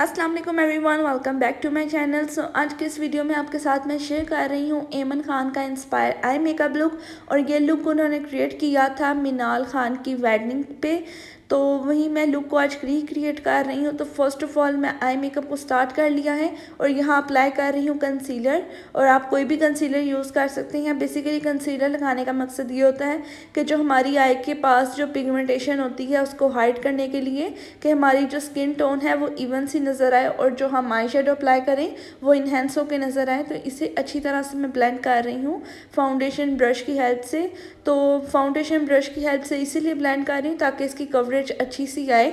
Aslam everyone welcome back to my channel so आज के इस वीडियो में आपके साथ मैं शेयर कर रही हूँ एमन खान का इंस्पायर आई मेकअप लुक और ये लुक उन्होंने क्रिएट किया था मिनाल खान की वेडिंग पे तो वहीं मैं लुक को आज रिक्रिएट कर रही हूँ तो फर्स्ट ऑफ ऑल मैं आई मेकअप को स्टार्ट कर लिया है और यहाँ अप्लाई कर रही हूँ कंसीलर और आप कोई भी कंसीलर यूज़ कर सकते हैं बेसिकली कंसीलर लगाने का मकसद ये होता है कि जो हमारी आई के पास जो पिगमेंटेशन होती है उसको हाइड करने के लिए कि हमारी जो स्किन टोन है वो इवन सी नज़र आए और जो हम आई अप्लाई करें वो इन्हेंस होकर नज़र आए तो इसे अच्छी तरह से मैं ब्लेंड कर रही हूँ फाउंडेशन ब्रश की हेल्प से तो फाउंडेशन ब्रश की हेल्प से इसीलिए ब्लेंड कर रही हूँ ताकि इसकी कवरेज कवरेज अच्छी सी आए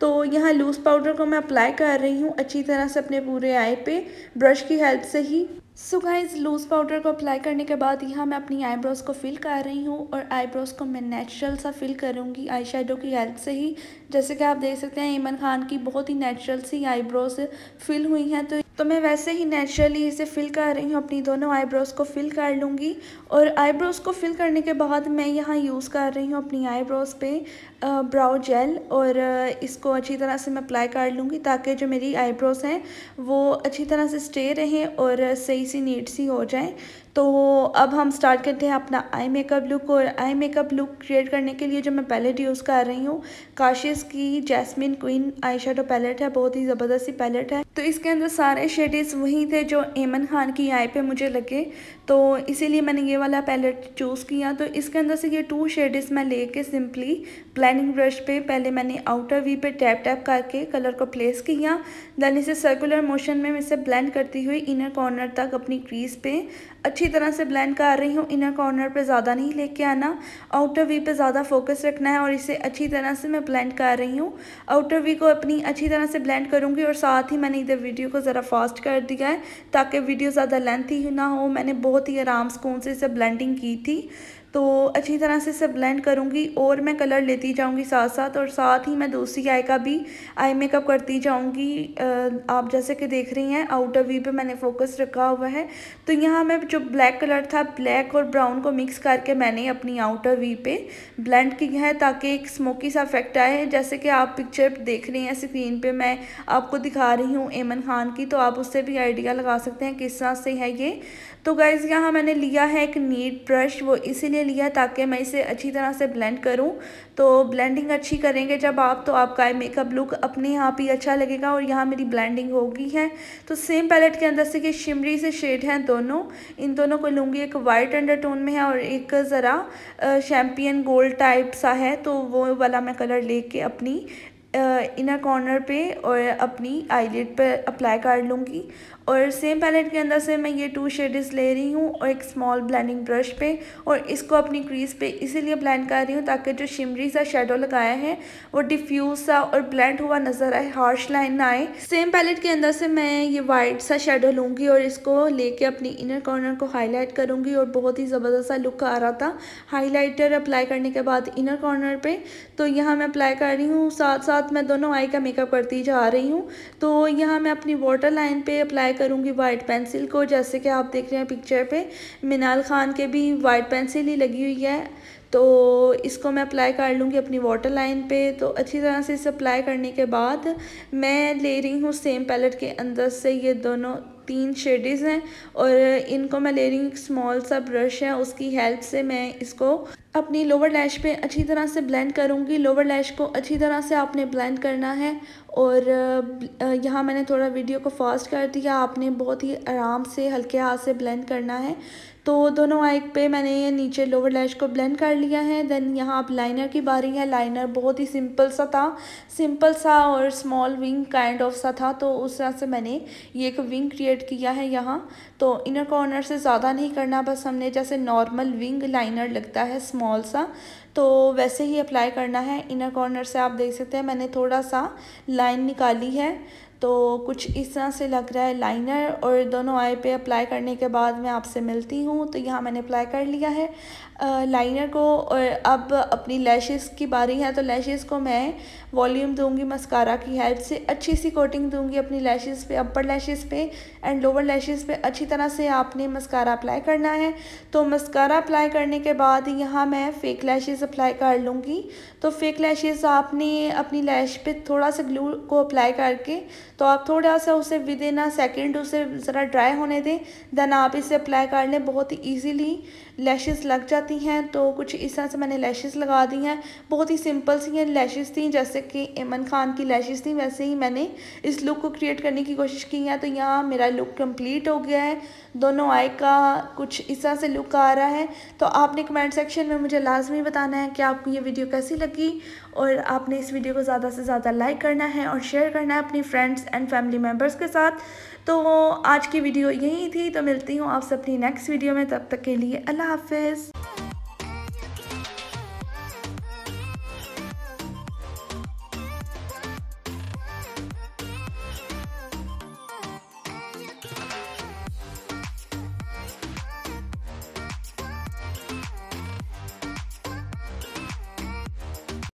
तो यहाँ लूज़ पाउडर को मैं अप्लाई कर रही हूँ अच्छी तरह से अपने पूरे आई पे ब्रश की हेल्प से ही सो गाइज लूज़ पाउडर को अप्लाई करने के बाद यहाँ मैं अपनी आईब्रोज़ को फिल कर रही हूँ और आईब्रोज़ को मैं नेचुरल सा फिल करूँगी आई शेडो की हेल्प से ही जैसे कि आप देख सकते हैं ईमन खान की बहुत ही नेचुरल सी आईब्रोज़ फिल हुई हैं तो तो मैं वैसे ही नेचुरली इसे फिल कर रही हूँ अपनी दोनों आईब्रोज़ को फिल कर लूँगी और आईब्रोज़ को फिल करने के बाद मैं यहाँ यूज़ कर रही हूँ अपनी आईब्रोज़ पे ब्राउ जेल और इसको अच्छी तरह से मैं अप्लाई कर लूँगी ताकि जो मेरी आईब्रोज़ हैं वो अच्छी तरह से स्टे रहें और सही सी नीट सी हो जाए तो अब हम स्टार्ट करते हैं अपना आई मेकअप लुक और आई मेकअप लुक क्रिएट करने के लिए जो मैं पैलेट यूज़ कर रही हूँ काशिश की jasmine queen eye shadow palette है बहुत ही ज़बरदस्त सी पैलेट है तो इसके अंदर सारे शेडिज़ वही थे जो एमन खान की आई पे मुझे लगे तो इसीलिए मैंने ये वाला पैलेट चूज़ किया तो इसके अंदर से ये टू शेडिज़ मैं कर सिंपली प्लानिंग ब्रश पे पहले मैंने आउटर वी पे टैप टैप करके कलर को प्लेस किया दैन इसे सर्कुलर मोशन में मैं इसे ब्लेंड करती हुई इनर कॉर्नर तक अपनी क्रीज पे अच्छी तरह से ब्लेंड कर रही हूँ इनर कॉर्नर पे ज़्यादा नहीं लेके आना आउटर वी पे ज़्यादा फोकस रखना है और इसे अच्छी तरह से मैं ब्लेंड कर रही हूँ आउटर वी को अपनी अच्छी तरह से ब्लेंड करूँगी और साथ ही मैंने इधर वीडियो को ज़रा फास्ट कर दिया है ताकि वीडियो ज़्यादा लेंथ ही ना हो मैंने बहुत ही आराम सुकून से इसे ब्लेंडिंग की थी तो अच्छी तरह से इसे ब्लेंड करूँगी और मैं कलर लेती जाऊँगी साथ साथ और साथ ही मैं दूसरी आई का भी आई मेकअप करती जाऊँगी आप जैसे कि देख रही हैं आउटर वी पे मैंने फोकस रखा हुआ है तो यहाँ मैं जो ब्लैक कलर था ब्लैक और ब्राउन को मिक्स करके मैंने अपनी आउटर वी पे ब्लेंड की है ताकि एक स्मोकी सा इफेक्ट आए जैसे कि आप पिक्चर देख रही हैं स्क्रीन पर मैं आपको दिखा रही हूँ एमन खान की तो आप उससे भी आइडिया लगा सकते हैं किस तरह से है ये तो गाइज़ यहाँ मैंने लिया है एक नीट ब्रश वो इसीलिए लिए लिया ताकि मैं इसे अच्छी तरह से ब्लेंड करूं तो ब्लेंडिंग अच्छी करेंगे जब आप तो आपका मेकअप लुक अपने यहाँ पर अच्छा लगेगा और यहाँ मेरी ब्लेंडिंग होगी है तो सेम पैलेट के अंदर से कि शिमरी से शेड हैं दोनों इन दोनों को लूँगी एक वाइट अंडर में है और एक ज़रा शैम्पियन गोल्ड टाइप सा है तो वो वाला मैं कलर लेके अपनी इनर कॉर्नर पे और अपनी आईलेट पर अप्लाई कर लूँगी और सेम पैलेट के अंदर से मैं ये टू शेड्स ले रही हूँ और एक स्मॉल ब्लैंडिंग ब्रश पे और इसको अपनी क्रीज पे इसीलिए ब्लैंड कर रही हूँ ताकि जो शिमरी सा शेडो लगाया है वो डिफ्यूज सा और ब्लैंड हुआ नज़र आए हार्श लाइन ना आए सेम पैलेट के अंदर से मैं ये वाइट सा शेडो लूँगी और इसको लेके अपनी इनर कॉर्नर को हाईलाइट करूँगी और बहुत ही ज़बरदस्त सा लुक आ रहा था हाईलाइटर अप्लाई करने के बाद इनर कॉर्नर पर तो यहाँ मैं अप्लाई कर रही हूँ साथ साथ मैं दोनों आई का मेकअप करती जा रही हूँ तो यहाँ मैं अपनी वाटर लाइन पर अप्लाई करूँगी वाइट पेंसिल को जैसे कि आप देख रहे हैं पिक्चर पे मिनाल खान के भी वाइट पेंसिल ही लगी हुई है तो इसको मैं अप्लाई कर लूँगी अपनी वाटर लाइन पे तो अच्छी तरह से इसे अप्लाई करने के बाद मैं ले रही हूँ सेम पैलेट के अंदर से ये दोनों तीन शेडिज़ हैं और इनको मैं ले रही हूँ एक स्मॉल सा ब्रश है उसकी हेल्प से मैं इसको अपनी लोअर लैश पे अच्छी तरह से ब्लेंड करूँगी लोअर लैश को अच्छी तरह से आपने ब्लेंड करना है और यहाँ मैंने थोड़ा वीडियो को फास्ट कर दिया आपने बहुत ही आराम से हल्के हाथ से ब्लेंड करना है तो दोनों आइक पे मैंने नीचे लोअर लैश को ब्लेंड कर लिया है देन यहाँ आप लाइनर की बारी है लाइनर बहुत ही सिंपल सा था सिंपल सा और स्मॉल विंग काइंड ऑफ सा था तो उस तरह से मैंने ये एक विंग क्रिएट क्रिएट किया है यहाँ तो इनर कॉर्नर से ज़्यादा नहीं करना बस हमने जैसे नॉर्मल विंग लाइनर लगता है स्मॉल सा तो वैसे ही अप्लाई करना है इनर कॉर्नर से आप देख सकते हैं मैंने थोड़ा सा लाइन निकाली है तो कुछ इस तरह से लग रहा है लाइनर और दोनों आई पे अप्लाई करने के बाद मैं आपसे मिलती हूँ तो यहाँ मैंने अप्लाई कर लिया है आ, लाइनर को और अब अपनी लैशेस की बारी है तो लैशेस को मैं वॉल्यूम दूंगी मस्कारा की हेल्प से अच्छी सी कोटिंग दूंगी अपनी लैशेस पे अपर लैशेस पे एंड लोअर लैशेस पे अच्छी तरह से आपने मस्कारा अप्लाई करना है तो मस्कारा अप्लाई करने के बाद यहाँ मैं फेक लैशेज़ अप्लाई कर लूँगी तो फेक लैशेज़ आपने अपनी लैश पर थोड़ा सा ग्लू को अप्लाई करके तो आप थोड़ा सा उसे विद इन अ सेकेंड उसे ज़रा ड्राई होने दें देन आप इसे अप्लाई कर लें बहुत ही ईजीली लैशेज लग जाती हैं तो कुछ इस तरह से मैंने लैशेज लगा दी हैं बहुत ही सिंपल सी हैं लैशेज़ थी जैसे कि इमन खान की लैशेज़ थी वैसे ही मैंने इस लुक को क्रिएट करने की कोशिश की है तो यहाँ मेरा लुक कम्प्लीट हो गया है दोनों आई का कुछ इस तरह से लुक आ रहा है तो आपने कमेंट सेक्शन में मुझे लाजमी बताना है कि आपको ये वीडियो कैसी लगी और आपने इस वीडियो को ज़्यादा से ज़्यादा लाइक करना है और शेयर करना है अपनी फ्रेंड्स एंड फैमिली मेम्बर्स के साथ तो आज की वीडियो यही थी तो मिलती हूँ आपसे अपनी नेक्स्ट वीडियो में तब तक के लिए अल्लाह हाफिज़